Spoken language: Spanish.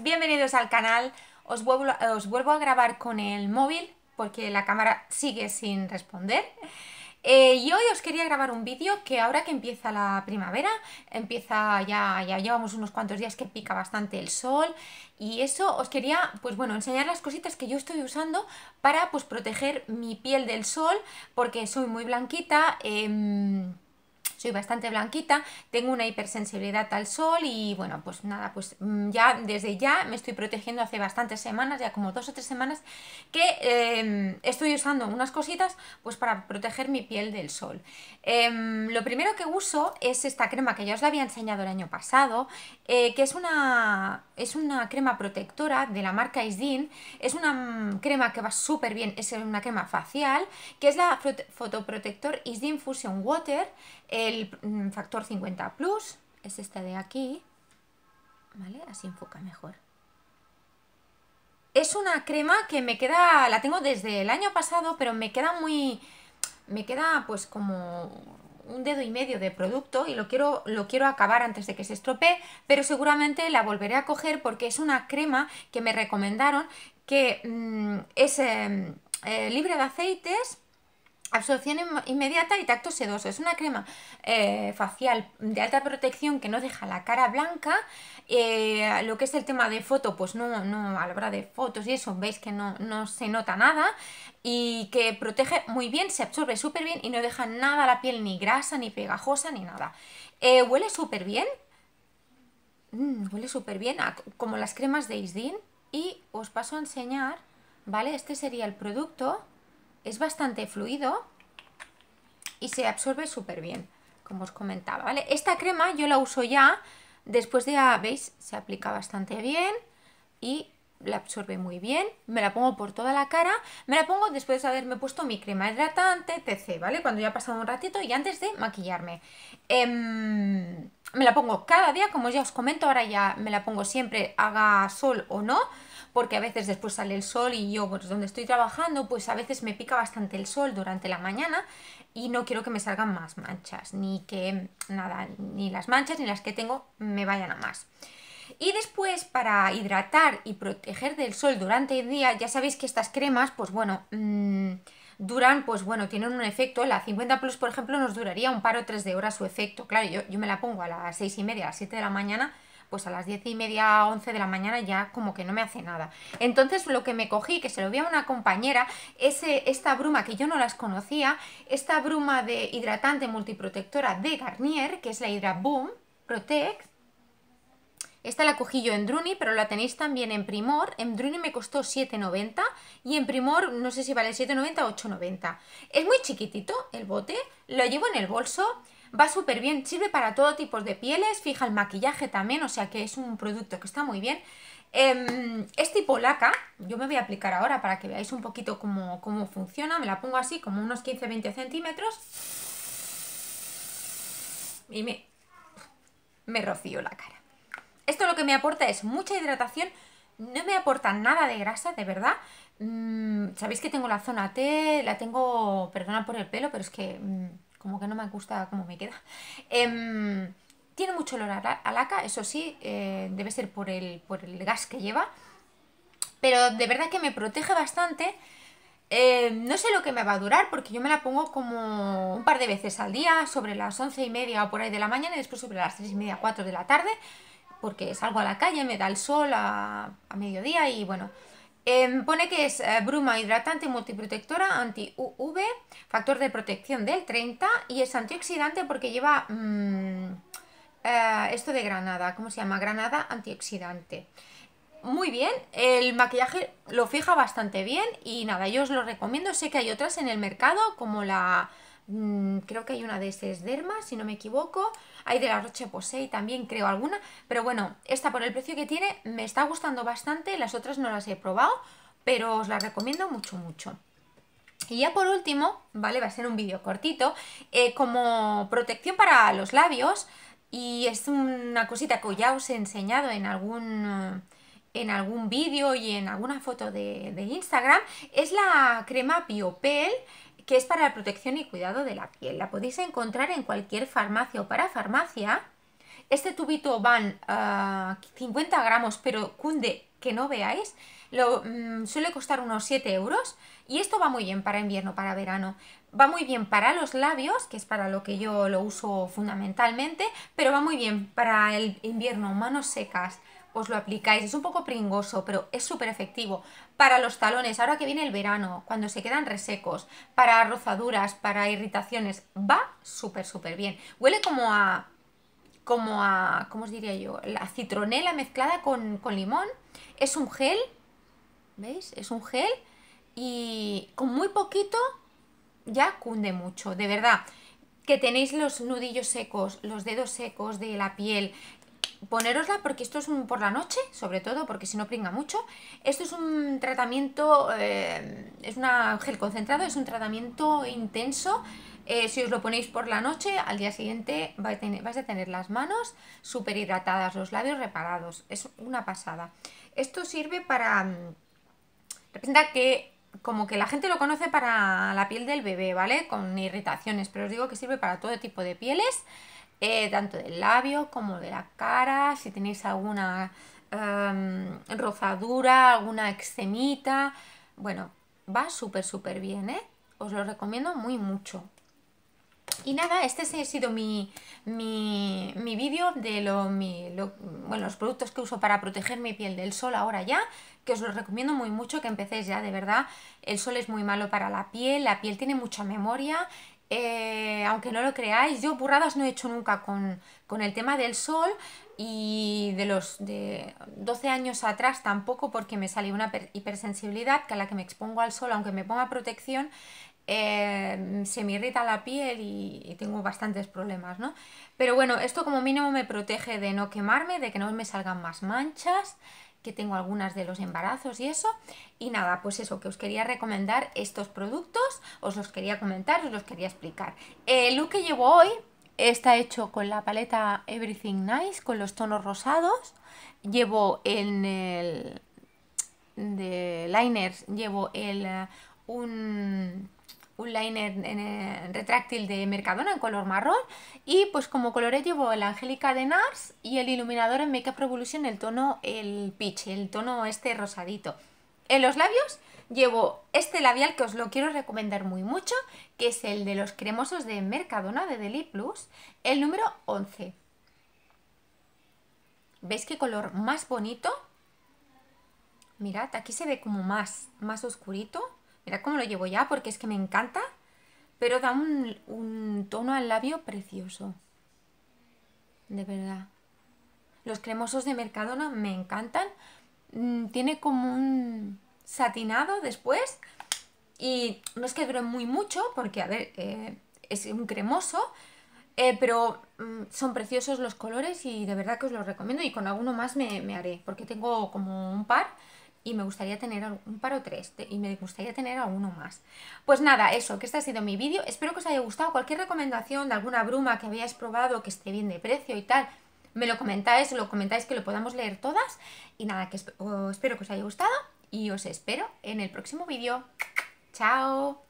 bienvenidos al canal. Os vuelvo, eh, os vuelvo a grabar con el móvil porque la cámara sigue sin responder. Eh, y hoy os quería grabar un vídeo que ahora que empieza la primavera, empieza ya, ya llevamos unos cuantos días que pica bastante el sol y eso os quería, pues bueno, enseñar las cositas que yo estoy usando para pues proteger mi piel del sol porque soy muy blanquita. Em, soy bastante blanquita, tengo una hipersensibilidad al sol y bueno, pues nada, pues mm, ya desde ya me estoy protegiendo hace bastantes semanas, ya como dos o tres semanas, que em, estoy usando unas cositas pues para proteger mi piel del sol. Em, lo primero que uso es esta crema que ya os la había enseñado el año pasado, eh, que es una, es una crema protectora de la marca Isdin, es una mm, crema que va súper bien, es una crema facial, que es la fotoprotector Isdin Fusion Water, eh, el mm, factor 50 plus es este de aquí, ¿vale? Así enfoca mejor. Es una crema que me queda, la tengo desde el año pasado, pero me queda muy, me queda pues como un dedo y medio de producto y lo quiero, lo quiero acabar antes de que se estropee, pero seguramente la volveré a coger porque es una crema que me recomendaron que mm, es em, eh, libre de aceites, Absorción inmediata y tacto sedoso. Es una crema eh, facial de alta protección que no deja la cara blanca. Eh, lo que es el tema de foto, pues no, no a la hora de fotos y eso, veis que no, se nota nada. Y que protege muy bien, se absorbe súper bien y no deja nada a la piel, ni grasa, ni pegajosa, ni nada. Eh, huele súper bien. Mm, huele súper bien, como las cremas de Isdin. Y os paso a enseñar, ¿vale? Este sería el producto es bastante fluido y se absorbe súper bien, como os comentaba, Esta crema yo la uso ya después de, ah, ¿veis? Se aplica bastante bien y la absorbe muy bien, me la pongo por toda la cara, me la pongo después de haberme puesto mi crema hidratante, etc, ¿vale? Cuando ya ha pasado un ratito y antes de maquillarme. Em, me la pongo cada día, como ya os comento, ahora ya me la pongo siempre, haga sol o no, porque a veces después sale el sol y yo, pues donde estoy trabajando, pues a veces me pica bastante el sol durante la mañana y no quiero que me salgan más manchas, ni que nada, ni las manchas ni las que tengo me vayan a más. Y después, para hidratar y proteger del sol durante el día, ya sabéis que estas cremas, pues bueno, mm, duran, pues bueno, tienen un efecto. La 50 Plus, por ejemplo, nos duraría un par o tres de horas su efecto. Claro, yo, me la pongo a las seis y media, a las 7 de la mañana, pues a las 10 y media, 11 de la mañana ya como que no me hace nada. Entonces lo que me cogí, que se lo vi a una compañera, es esta bruma que yo no las conocía, esta bruma de hidratante multiprotectora de Garnier, que es la Hydra Boom Protect, esta la cogí yo en Druni, pero la tenéis también en Primor. En Druni me costó 7,90 y en Primor no sé si vale 7,90 o 8,90. Es muy chiquitito el bote, lo llevo en el bolso, va súper bien, sirve para todo tipo de pieles, fija el maquillaje también, o sea que es un producto que está muy bien. Em, es tipo laca, yo me voy a aplicar ahora para que veáis un poquito cómo, funciona, me la pongo así como unos 15-20 centímetros y me, me rocío la cara. Esto lo que me aporta es mucha hidratación, no me aporta nada de grasa, de verdad. Mm, sabéis que tengo la zona T, la tengo, perdona por el pelo, pero es que mm, como que no me gusta cómo me queda. Em, tiene mucho olor a, laca, eso sí, eh, debe ser por el, por el gas que lleva. Pero de verdad que me protege bastante. Em, no sé lo que me va a durar porque yo me la pongo como un par de veces al día, sobre las once y media o por ahí de la mañana y después sobre las tres y media, cuatro de la tarde porque salgo a la calle, me da el sol a, mediodía y bueno. Em, pone que es eh, bruma hidratante multiprotectora anti-UV, factor de protección del 30 y es antioxidante porque lleva mm, eh, esto de granada, ¿cómo se llama? Granada antioxidante. Muy bien, el maquillaje lo fija bastante bien y nada, yo os lo recomiendo. Sé que hay otras en el mercado como la Mm, creo que hay una de derma si no me equivoco, hay de la Roche Posay también creo alguna, pero bueno, esta por el precio que tiene me está gustando bastante, las otras no las he probado, pero os las recomiendo mucho mucho. Y ya por último, ¿vale? Va a ser un vídeo cortito, eh, como protección para los labios, y es una cosita que ya os he enseñado en algún eh, en algún vídeo y en alguna foto de, de Instagram, es la crema Biopel que es para la protección y cuidado de la piel. La podéis encontrar en cualquier farmacia o para farmacia. Este tubito van ah, a 50 gramos, pero cunde que no veáis. Lo, mm, suele costar unos 7 euros y esto va muy bien para invierno, para verano. Va muy bien para los labios, que es para lo que yo lo uso fundamentalmente, pero va muy bien para el invierno, manos secas, os lo aplicáis. Es un poco pringoso, pero es súper efectivo. Para los talones, ahora que viene el verano, cuando se quedan resecos, para rozaduras, para irritaciones, va súper, súper bien. Huele como a como a, ¿cómo os diría yo? La citronela mezclada con, con, limón. Es un gel, ¿veis? Es un gel y con muy poquito ya cunde mucho, de verdad. Que tenéis los nudillos secos, los dedos secos de la piel, ponerosla porque esto es un por la noche, sobre todo porque si no pringa mucho. Esto es un tratamiento, eh, es un gel concentrado, es un tratamiento intenso. Eh, si os lo ponéis por la noche, al día siguiente vais a tener, vais a tener las manos súper hidratadas, los labios reparados. Es una pasada. Esto sirve para... Mm, representa que como que la gente lo conoce para la piel del bebé, ¿vale? Con irritaciones, pero os digo que sirve para todo tipo de pieles. Eh, tanto del labio como de la cara, si tenéis alguna em, rozadura, alguna eczemita, bueno, va súper súper bien, ¿eh? Os lo recomiendo muy mucho. Y nada, este ha sido mi, mi, vídeo de lo, mi, los productos que uso para proteger mi piel del sol ahora ya, que os lo recomiendo muy mucho que empecéis ya, de verdad. El sol es muy malo para la piel, la piel tiene mucha memoria eh, aunque no lo creáis, yo burradas no he hecho nunca con, el tema del sol y de los de 12 años atrás tampoco porque me salió una hipersensibilidad que a la que me expongo al sol, aunque me ponga protección, eh, se me irrita la piel y, y, tengo bastantes problemas, ¿no? Pero bueno, esto como mínimo me protege de no quemarme, de que no me salgan más manchas que tengo algunas de los embarazos y eso. Y nada, pues eso, que os quería recomendar estos productos, os los quería comentar, os los quería explicar. El look que llevo hoy está hecho con la paleta Everything Nice, con los tonos rosados. Llevo en el de liners, llevo el, eh, un un liner retráctil de Mercadona en color marrón y pues como colores llevo el Angélica de NARS y el iluminador en Makeup Revolution el tono el peach, el tono este rosadito. En los labios llevo este labial que os lo quiero recomendar muy mucho, que es el de los cremosos de Mercadona de Deli Plus, el número 11. ¿Veis qué color más bonito? Mirad, aquí se ve como más, más oscurito. Mira cómo lo llevo ya porque es que me encanta, pero da un, tono al labio precioso. De verdad. Los cremosos de Mercadona me encantan. Mm, tiene como un satinado después y no es que dure muy mucho porque, a ver, eh, es un cremoso, eh, pero mm, son preciosos los colores y de verdad que os los recomiendo y con alguno más me haré porque tengo como un par y me gustaría tener un par o tres y me gustaría tener alguno más. Pues nada, eso, que este ha sido mi vídeo. Espero que os haya gustado. Cualquier recomendación de alguna bruma que hayáis probado, que esté bien de precio y tal, me lo comentáis, lo comentáis que lo podamos leer todas. Y nada, que espero que os haya gustado y os espero en el próximo vídeo. ¡Chao!